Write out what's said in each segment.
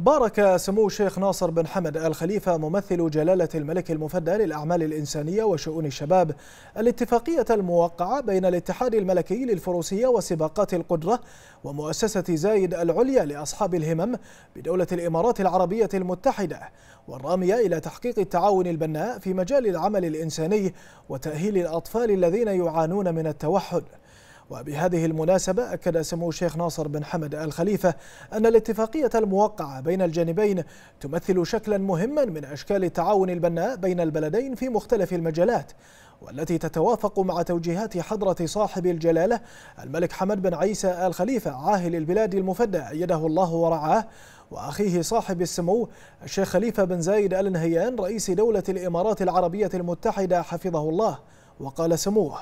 بارك سمو الشيخ ناصر بن حمد الخليفة ممثل جلالة الملك المفدى للأعمال الإنسانية وشؤون الشباب الاتفاقية الموقعة بين الاتحاد الملكي للفروسية وسباقات القدرة ومؤسسة زايد العليا لأصحاب الهمم بدولة الإمارات العربية المتحدة والرامية إلى تحقيق التعاون البناء في مجال العمل الإنساني وتأهيل الأطفال الذين يعانون من التوحد وبهذه المناسبة أكد سمو الشيخ ناصر بن حمد آل خليفة أن الاتفاقية الموقعة بين الجانبين تمثل شكلا مهما من أشكال التعاون البناء بين البلدين في مختلف المجالات والتي تتوافق مع توجيهات حضرة صاحب الجلالة الملك حمد بن عيسى آل خليفة عاهل البلاد المفدى أيده الله ورعاه وأخيه صاحب السمو الشيخ خليفة بن زايد آل نهيان رئيس دولة الإمارات العربية المتحدة حفظه الله وقال سموه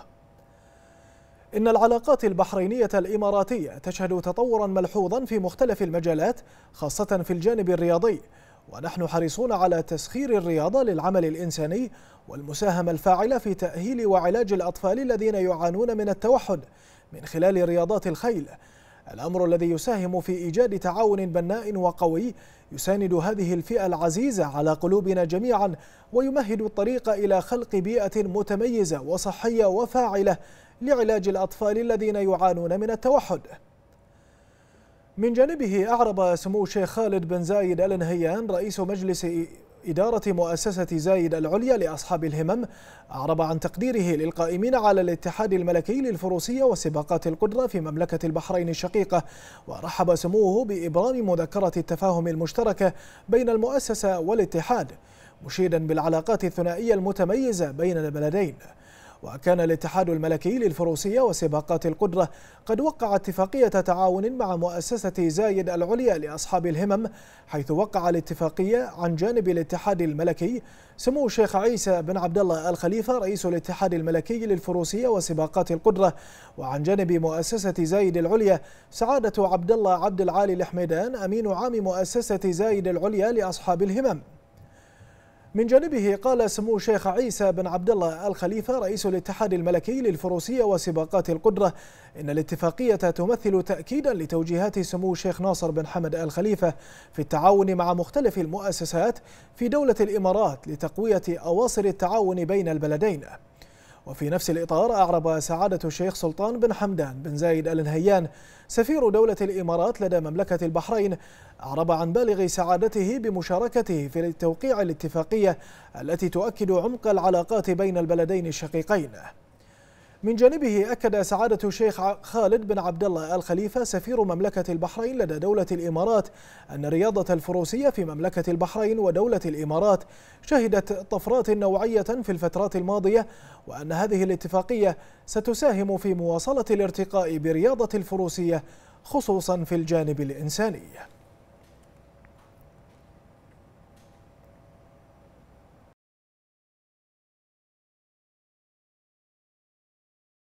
إن العلاقات البحرينية الإماراتية تشهد تطورا ملحوظا في مختلف المجالات خاصة في الجانب الرياضي ونحن حريصون على تسخير الرياضة للعمل الإنساني والمساهمة الفاعلة في تأهيل وعلاج الأطفال الذين يعانون من التوحد من خلال رياضات الخيل الأمر الذي يساهم في إيجاد تعاون بناء وقوي يساند هذه الفئة العزيزة على قلوبنا جميعا ويمهد الطريق إلى خلق بيئة متميزة وصحية وفاعلة لعلاج الأطفال الذين يعانون من التوحد من جانبه أعرب سمو الشيخ خالد بن زايد آل نهيان رئيس مجلس إدارة مؤسسة زايد العليا لأصحاب الهمم أعرب عن تقديره للقائمين على الاتحاد الملكي للفروسية وسباقات القدرة في مملكة البحرين الشقيقة ورحب سموه بإبرام مذكرة التفاهم المشتركة بين المؤسسة والاتحاد مشيدا بالعلاقات الثنائية المتميزة بين البلدين وكان الاتحاد الملكي للفروسية وسباقات القدرة قد وقع اتفاقية تعاون مع مؤسسة زايد العليا لأصحاب الهمم حيث وقع الاتفاقية عن جانب الاتحاد الملكي سمو الشيخ عيسى بن عبد الله الخليفة رئيس الاتحاد الملكي للفروسية وسباقات القدرة وعن جانب مؤسسة زايد العليا سعادة عبد الله عبد العالي الحميدان أمين عام مؤسسة زايد العليا لأصحاب الهمم من جانبه قال سمو الشيخ عيسى بن عبد الله الخليفة رئيس الاتحاد الملكي للفروسية وسباقات القدرة إن الاتفاقية تمثل تأكيدا لتوجيهات سمو الشيخ ناصر بن حمد الخليفة في التعاون مع مختلف المؤسسات في دولة الإمارات لتقوية أواصر التعاون بين البلدين وفي نفس الإطار أعرب سعادة الشيخ سلطان بن حمدان بن زايد آل نهيان سفير دولة الإمارات لدى مملكة البحرين أعرب عن بالغ سعادته بمشاركته في توقيع الاتفاقية التي تؤكد عمق العلاقات بين البلدين الشقيقين من جانبه أكد سعادة الشيخ خالد بن عبد الله آل خليفة سفير مملكة البحرين لدى دولة الإمارات أن الرياضة الفروسية في مملكة البحرين ودولة الإمارات شهدت طفرات نوعية في الفترات الماضية وأن هذه الاتفاقية ستساهم في مواصلة الارتقاء برياضة الفروسية خصوصا في الجانب الإنساني